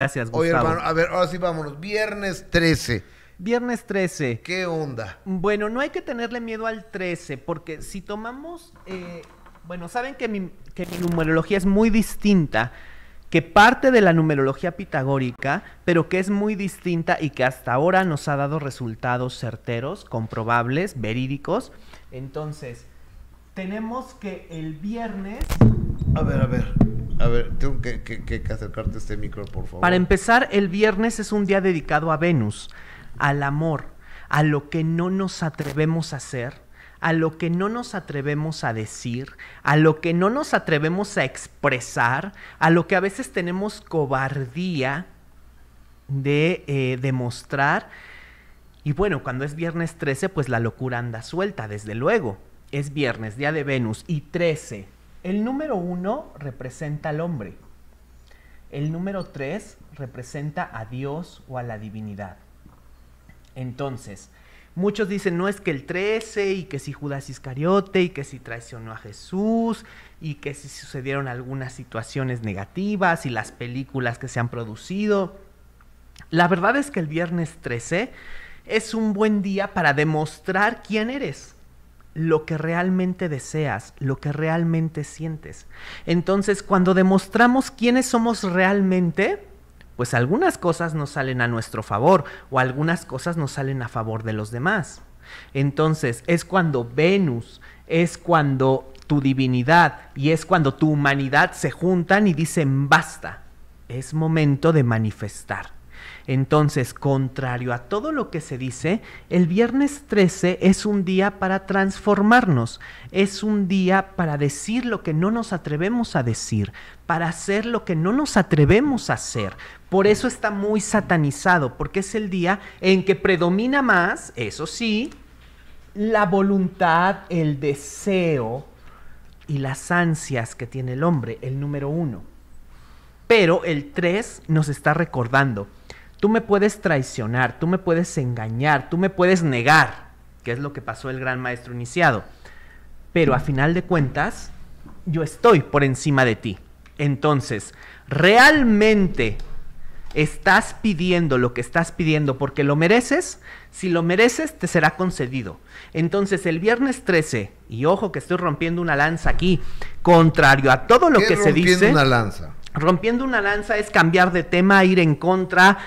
Gracias, Gustavo. Oye, hermano, a ver, ahora sí vámonos. Viernes 13. Viernes 13. ¿Qué onda? Bueno, no hay que tenerle miedo al 13, porque si tomamos. Eh, bueno, saben que mi numerología es muy distinta, que parte de la numerología pitagórica, pero que es muy distinta y que hasta ahora nos ha dado resultados certeros, comprobables, verídicos. Entonces, tenemos que el viernes a ver, a ver. A ver, tengo que, acercarte este micro, por favor. Para empezar, el viernes es un día dedicado a Venus, al amor, a lo que no nos atrevemos a hacer, a lo que no nos atrevemos a decir, a lo que no nos atrevemos a expresar, a lo que a veces tenemos cobardía de eh, demostrar. Y bueno, cuando es viernes 13, pues la locura anda suelta, desde luego. Es viernes, día de Venus, y 13 el número uno representa al hombre. El número tres representa a Dios o a la divinidad. Entonces, muchos dicen, no es que el 13 y que si Judas Iscariote y que si traicionó a Jesús y que si sucedieron algunas situaciones negativas y las películas que se han producido. La verdad es que el viernes 13 es un buen día para demostrar quién eres lo que realmente deseas, lo que realmente sientes. Entonces, cuando demostramos quiénes somos realmente, pues algunas cosas nos salen a nuestro favor o algunas cosas nos salen a favor de los demás. Entonces, es cuando Venus, es cuando tu divinidad y es cuando tu humanidad se juntan y dicen, basta, es momento de manifestar. Entonces, contrario a todo lo que se dice, el viernes 13 es un día para transformarnos, es un día para decir lo que no nos atrevemos a decir, para hacer lo que no nos atrevemos a hacer. Por eso está muy satanizado, porque es el día en que predomina más, eso sí, la voluntad, el deseo y las ansias que tiene el hombre, el número uno. Pero el 3 nos está recordando, Tú me puedes traicionar, tú me puedes engañar, tú me puedes negar, que es lo que pasó el gran maestro iniciado. Pero a final de cuentas, yo estoy por encima de ti. Entonces, ¿realmente estás pidiendo lo que estás pidiendo porque lo mereces? Si lo mereces, te será concedido. Entonces, el viernes 13, y ojo que estoy rompiendo una lanza aquí, contrario a todo lo que se dice. Rompiendo una lanza. Rompiendo una lanza es cambiar de tema, ir en contra,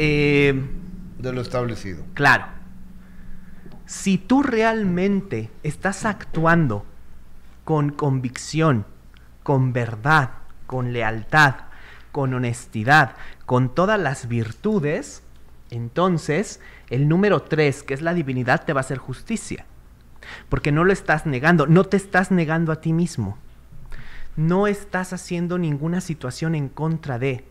eh, de lo establecido. Claro. Si tú realmente estás actuando con convicción, con verdad, con lealtad, con honestidad, con todas las virtudes, entonces el número tres, que es la divinidad, te va a hacer justicia. Porque no lo estás negando, no te estás negando a ti mismo. No estás haciendo ninguna situación en contra de.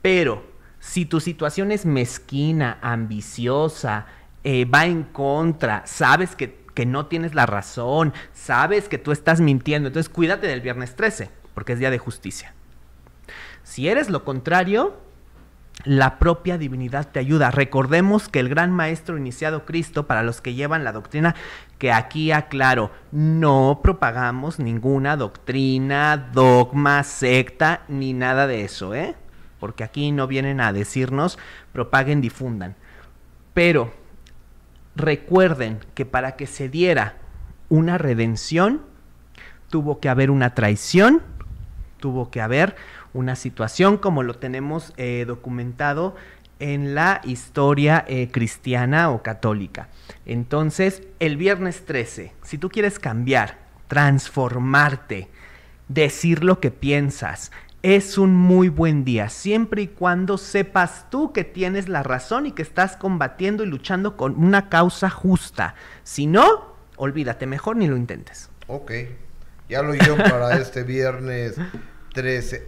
Pero si tu situación es mezquina, ambiciosa, eh, va en contra, sabes que, que, no tienes la razón, sabes que tú estás mintiendo, entonces cuídate del viernes 13, porque es día de justicia. Si eres lo contrario, la propia divinidad te ayuda. Recordemos que el gran maestro iniciado Cristo, para los que llevan la doctrina, que aquí aclaro, no propagamos ninguna doctrina, dogma, secta, ni nada de eso, ¿eh? porque aquí no vienen a decirnos propaguen, difundan. Pero recuerden que para que se diera una redención, tuvo que haber una traición, tuvo que haber una situación como lo tenemos eh, documentado en la historia eh, cristiana o católica. Entonces, el viernes 13, si tú quieres cambiar, transformarte, decir lo que piensas, es un muy buen día, siempre y cuando sepas tú que tienes la razón y que estás combatiendo y luchando con una causa justa. Si no, olvídate, mejor ni lo intentes. Ok, ya lo hicieron para este viernes 13.